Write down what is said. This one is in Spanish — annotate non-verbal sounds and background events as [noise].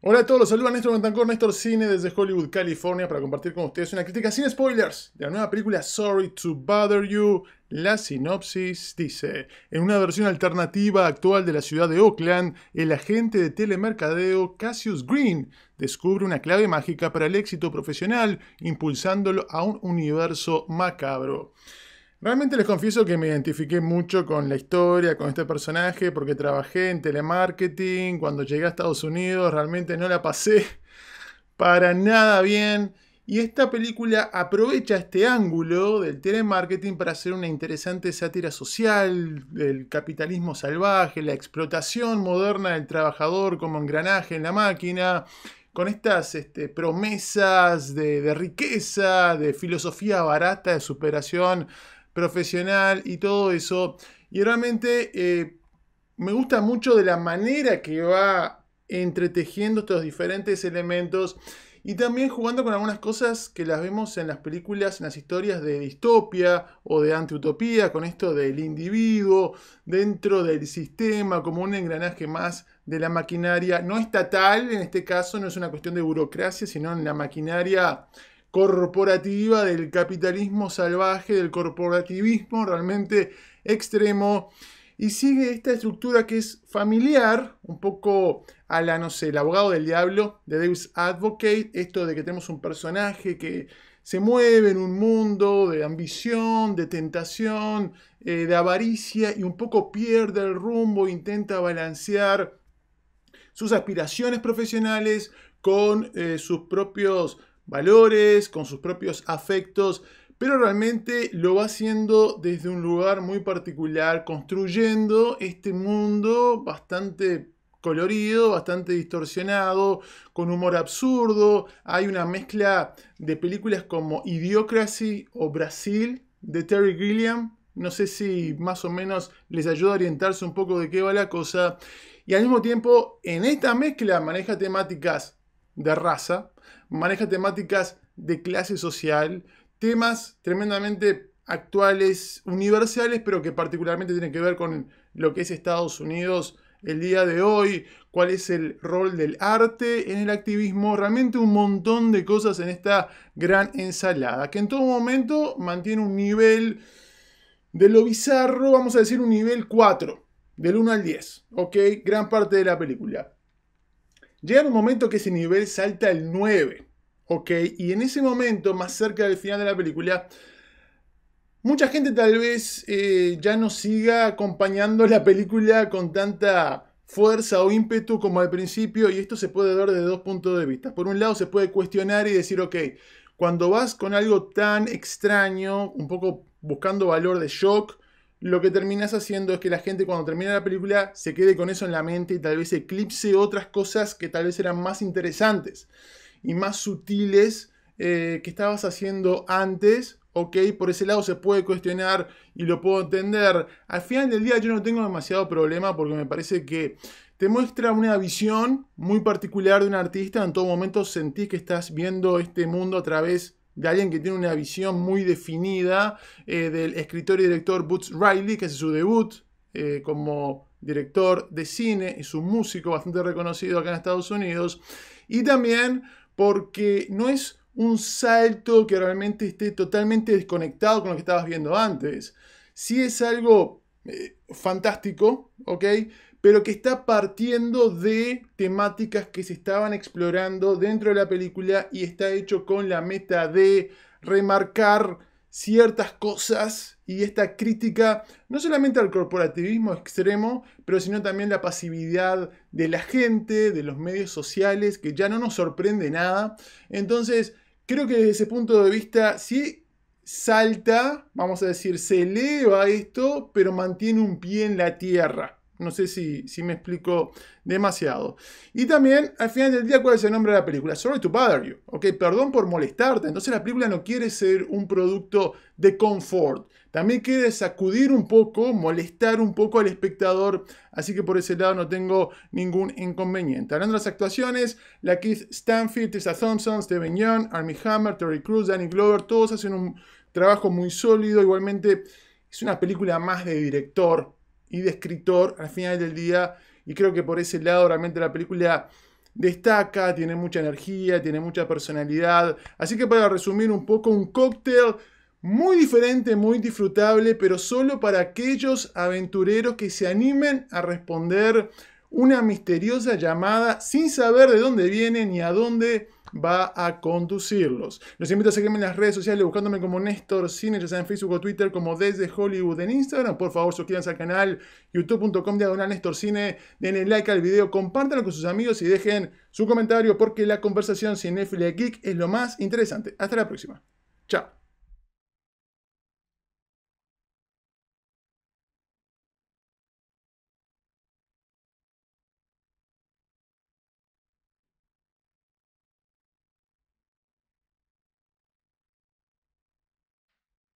Hola a todos, los saluda Néstor Montancor, Néstor Cine desde Hollywood, California, para compartir con ustedes una crítica sin spoilers de la nueva película Sorry to Bother You. La sinopsis dice, en una versión alternativa actual de la ciudad de Oakland, el agente de telemercadeo Cassius Green descubre una clave mágica para el éxito profesional, impulsándolo a un universo macabro. Realmente les confieso que me identifiqué mucho con la historia, con este personaje, porque trabajé en telemarketing, cuando llegué a Estados Unidos realmente no la pasé [laughs] para nada bien. Y esta película aprovecha este ángulo del telemarketing para hacer una interesante sátira social, del capitalismo salvaje, la explotación moderna del trabajador como engranaje en la máquina, con estas este, promesas de, de riqueza, de filosofía barata de superación profesional y todo eso. Y realmente eh, me gusta mucho de la manera que va entretejiendo estos diferentes elementos y también jugando con algunas cosas que las vemos en las películas, en las historias de distopia o de antiutopía, con esto del individuo dentro del sistema como un engranaje más de la maquinaria no estatal, en este caso no es una cuestión de burocracia, sino en la maquinaria corporativa del capitalismo salvaje, del corporativismo realmente extremo. Y sigue esta estructura que es familiar, un poco a la, no sé, el abogado del diablo de Davis Advocate, esto de que tenemos un personaje que se mueve en un mundo de ambición, de tentación, eh, de avaricia y un poco pierde el rumbo, intenta balancear sus aspiraciones profesionales con eh, sus propios valores, con sus propios afectos, pero realmente lo va haciendo desde un lugar muy particular, construyendo este mundo bastante colorido, bastante distorsionado, con humor absurdo. Hay una mezcla de películas como Idiocracy o Brasil de Terry Gilliam. No sé si más o menos les ayuda a orientarse un poco de qué va la cosa. Y al mismo tiempo, en esta mezcla maneja temáticas de raza, maneja temáticas de clase social, temas tremendamente actuales, universales, pero que particularmente tienen que ver con lo que es Estados Unidos el día de hoy, cuál es el rol del arte en el activismo, realmente un montón de cosas en esta gran ensalada, que en todo momento mantiene un nivel de lo bizarro, vamos a decir un nivel 4, del 1 al 10, ¿ok? Gran parte de la película. Llega un momento que ese nivel salta al 9, ¿ok? Y en ese momento, más cerca del final de la película, mucha gente tal vez eh, ya no siga acompañando la película con tanta fuerza o ímpetu como al principio y esto se puede ver de dos puntos de vista. Por un lado se puede cuestionar y decir, ok, cuando vas con algo tan extraño, un poco buscando valor de shock, lo que terminas haciendo es que la gente cuando termina la película se quede con eso en la mente y tal vez eclipse otras cosas que tal vez eran más interesantes y más sutiles eh, que estabas haciendo antes. Ok, por ese lado se puede cuestionar y lo puedo entender. Al final del día yo no tengo demasiado problema porque me parece que te muestra una visión muy particular de un artista. En todo momento sentís que estás viendo este mundo a través de alguien que tiene una visión muy definida eh, del escritor y director Boots Riley, que hace su debut eh, como director de cine, es un músico bastante reconocido acá en Estados Unidos, y también porque no es un salto que realmente esté totalmente desconectado con lo que estabas viendo antes. Sí es algo eh, fantástico, ¿ok? pero que está partiendo de temáticas que se estaban explorando dentro de la película y está hecho con la meta de remarcar ciertas cosas y esta crítica no solamente al corporativismo extremo, pero sino también la pasividad de la gente, de los medios sociales, que ya no nos sorprende nada. Entonces, creo que desde ese punto de vista sí salta, vamos a decir, se eleva esto, pero mantiene un pie en la tierra. No sé si, me explico demasiado. Y también, al final del día, ¿cuál es el nombre de la película? Sorry to bother you. Ok, perdón por molestarte. Entonces la película no quiere ser un producto de confort. También quiere sacudir un poco, molestar un poco al espectador. Así que por ese lado no tengo ningún inconveniente. Hablando de las actuaciones, la Keith Stanfield, Tessa Thompson, Steven Young, Armie Hammer, Terry Cruz Danny Glover, todos hacen un trabajo muy sólido. Igualmente, es una película más de director y de escritor al final del día. Y creo que por ese lado realmente la película destaca, tiene mucha energía, tiene mucha personalidad. Así que para resumir un poco, un cóctel muy diferente, muy disfrutable, pero solo para aquellos aventureros que se animen a responder una misteriosa llamada sin saber de dónde viene ni a dónde va a conducirlos. Los invito a seguirme en las redes sociales buscándome como Néstor Cine, ya sea en Facebook o Twitter, como desde Hollywood en Instagram. Por favor, suscríbanse al canal youtube.com de diagonal Néstor Cine, denle like al video, compártanlo con sus amigos y dejen su comentario porque la conversación cinéfila geek es lo más interesante. Hasta la próxima. Chao.